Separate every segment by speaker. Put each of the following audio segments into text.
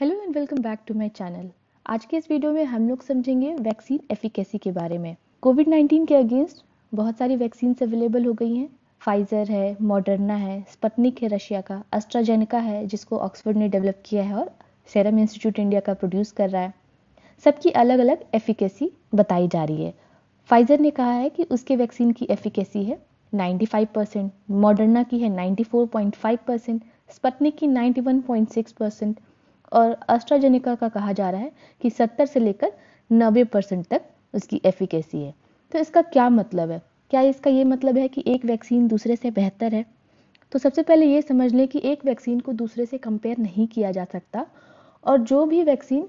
Speaker 1: hello and welcome back to my channel आज के इस वीडियो में हम लोग समझेंगे वैक्सीन एफिकेसी के बारे में कोविड 19 के अगेंस्ट बहुत सारी वैक्सीन अवेलेबल हो गई हैं फाइजर है मॉडर्ना है स्पटनिक है रशिया का अस्ट्राजेनिका है जिसको ऑक्सफोर्ड ने डेवलप किया है और सेरम इंस्टीट्यूट इंडिया का प्रोड्यूस कर रहा है सबकी अलग अलग एफिकेसी बताई जा रही है फाइजर ने कहा है कि उसके वैक्सीन की एफिकेसी है 95 परसेंट मॉडर्ना की है 94.5 परसेंट स्पटनिक की 91.6 परसेंट और अस्ट्राजेनिका का कहा जा रहा है कि 70 से लेकर 90 परसेंट तक उसकी एफिकेसी है तो इसका क्या मतलब है क्या इसका ये मतलब है कि एक वैक्सीन दूसरे से बेहतर है तो सबसे पहले ये समझ लें कि एक वैक्सीन को दूसरे से कंपेयर नहीं किया जा सकता और जो भी वैक्सीन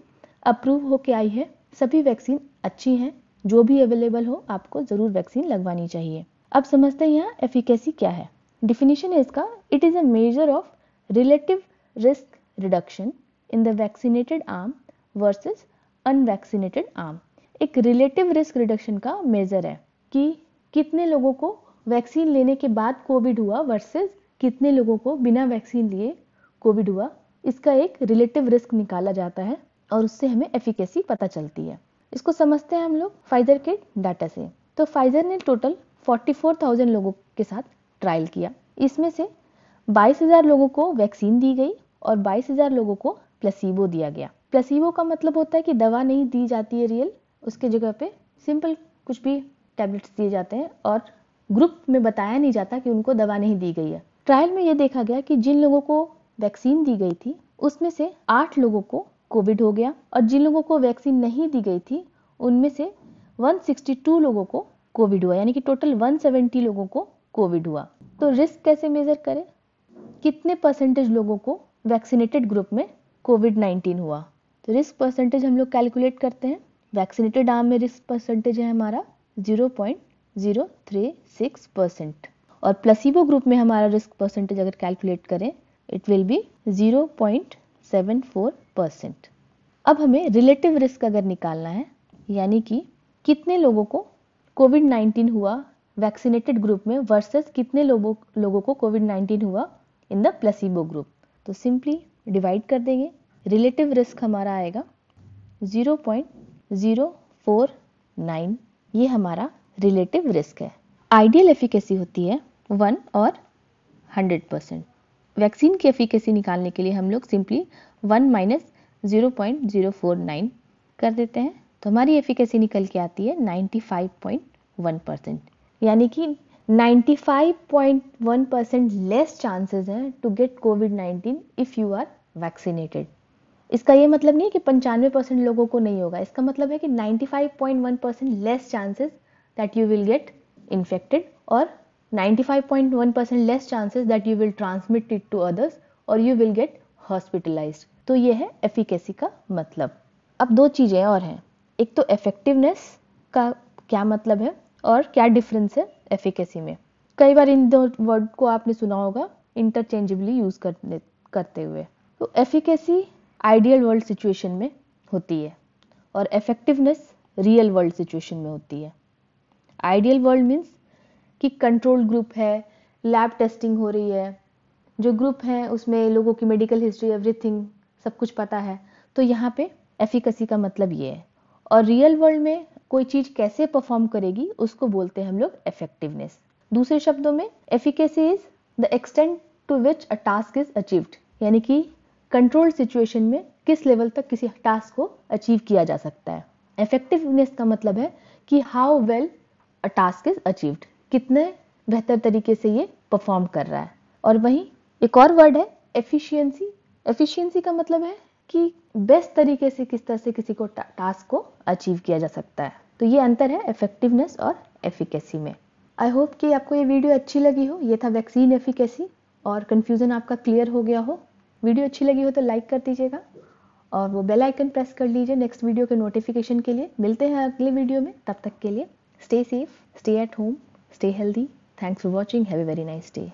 Speaker 1: अप्रूव होके आई है सभी वैक्सीन अच्छी हैं जो भी अवेलेबल हो आपको ज़रूर वैक्सीन लगवानी चाहिए अब समझते हैं यहाँ एफिकेसी क्या है डिफिनेशन है इसका it is a measure of relative risk reduction in the vaccinated arm versus unvaccinated arm एक रिलेटिव रिस्क रिडक्शन का मेजर है कि कितने लोगों को वैक्सीन लेने के बाद कोविड हुआ वर्सेस कितने लोगों को बिना वैक्सीन लिए कोविड हुआ इसका एक रिलेटिव रिस्क निकाला जाता है और उससे हमें एफिकेसी पता चलती है इसको समझते हैं हम लोग फाइजर के डाटा से तो फाइजर ने टोटल 44,000 लोगों के साथ ट्रायल किया इसमें से 22,000 लोगों को वैक्सीन दी गई और 22,000 लोगों को प्लसीबो दिया गया प्लसीबो का मतलब होता है कि दवा नहीं दी जाती है रियल उसके जगह पे सिंपल कुछ भी टैबलेट्स दिए जाते हैं और ग्रुप में बताया नहीं जाता कि उनको दवा नहीं दी गई है ट्रायल में ये देखा गया कि जिन लोगों को वैक्सीन दी गई थी उसमें से आठ लोगों को कोविड हो गया और जिन लोगों को वैक्सीन नहीं दी गई थी उनमें से 162 लोगों को कोविड हुआ यानी कि टोटल 170 लोगों को कोविड हुआ तो रिस्क कैसे मेजर करें कितने परसेंटेज लोगों को वैक्सीनेटेड ग्रुप में कोविड नाइन्टीन हुआ तो रिस्क परसेंटेज हम लोग कैलकुलेट करते हैं वैक्सीनेटेड आर्म में रिस्क परसेंटेज है हमारा zero point zero three six percent और प्लसीबो ग्रुप में हमारा रिस्क परसेंटेज अगर कैलकुलेट करें it will be zero point seven four percent अब हमें रिलेटिव रिस्क अगर निकालना है यानी कि कितने लोगों को कोविड नाइन्टीन हुआ वैक्सीनेटेड ग्रुप में वर्सेस कितने लोगों लोगों को कोविड नाइन्टीन हुआ इन द प्लसीबो ग्रुप तो सिंपली डिवाइड कर देंगे रिलेटिव रिस्क हमारा आएगा 0.049 ये हमारा रिलेटिव रिस्क है आइडियल एफिकेसी होती है वन और 100 परसेंट वैक्सीन की एफिकेसी निकालने के लिए हम लोग सिंपली वन माइनस ज़ीरो कर देते हैं तो हमारी एफिकेसी निकल के आती है 95.1 परसेंट यानी कि 95.1 परसेंट लेस चांसेस हैं to get COVID 19 if you are vaccinated इसका ये मतलब नहीं है कि पंचानवे परसेंट लोगों को नहीं होगा इसका मतलब है कि 95.1 percent less chances that you will get infected और 95.1 percent less chances that you will transmit it to others और यू विल गेट हॉस्पिटलाइज तो ये है एफिकेसी का मतलब अब दो चीज़ें और हैं एक तो इफेक्टिवनेस का क्या मतलब है और क्या डिफरेंस है एफिकेसी में कई बार इन दो वर्ड को आपने सुना होगा इंटरचेंजेबली यूज करने करते हुए तो एफिकेसी आइडियल वर्ल्ड सिचुएशन में होती है और इफेक्टिवनेस रियल वर्ल्ड सिचुएशन में होती है आइडियल वर्ल्ड मीन्स कि कंट्रोल ग्रुप है लैब टेस्टिंग हो रही है जो ग्रुप है उसमें लोगों की मेडिकल हिस्ट्री एवरीथिंग सब कुछ पता है तो यहाँ पे एफिकेसी का मतलब ये है और रियल वर्ल्ड में कोई चीज कैसे परफॉर्म करेगी उसको बोलते हैं हम लोग इफेक्टिवनेस दूसरे शब्दों में efficacy is the extent to which a task is achieved यानी कि कंट्रोल सिचुएशन में किस लेवल तक किसी टास्क को अचीव किया जा सकता है इफेक्टिवनेस का मतलब है कि how well a task is achieved कितने बेहतर तरीके से ये परफॉर्म कर रहा है और वहीं एक और वर्ड है एफिशिएंसी एफिशिएंसी का मतलब है कि बेस्ट तरीके से किस तरह से किसी को टा, टास्क को अचीव किया जा सकता है तो ये अंतर है इफेक्टिवनेस और एफिकेसी में आई होप कि आपको ये वीडियो अच्छी लगी हो ये था वैक्सीन एफिकेसी और कन्फ्यूज़न आपका क्लियर हो गया हो वीडियो अच्छी लगी हो तो लाइक कर दीजिएगा और वो बेल आइकन प्रेस कर लीजिए नेक्स्ट वीडियो के नोटिफिकेशन के लिए मिलते हैं अगले वीडियो में तब तक के लिए stay safe stay at home stay healthy thanks for watching have a very nice day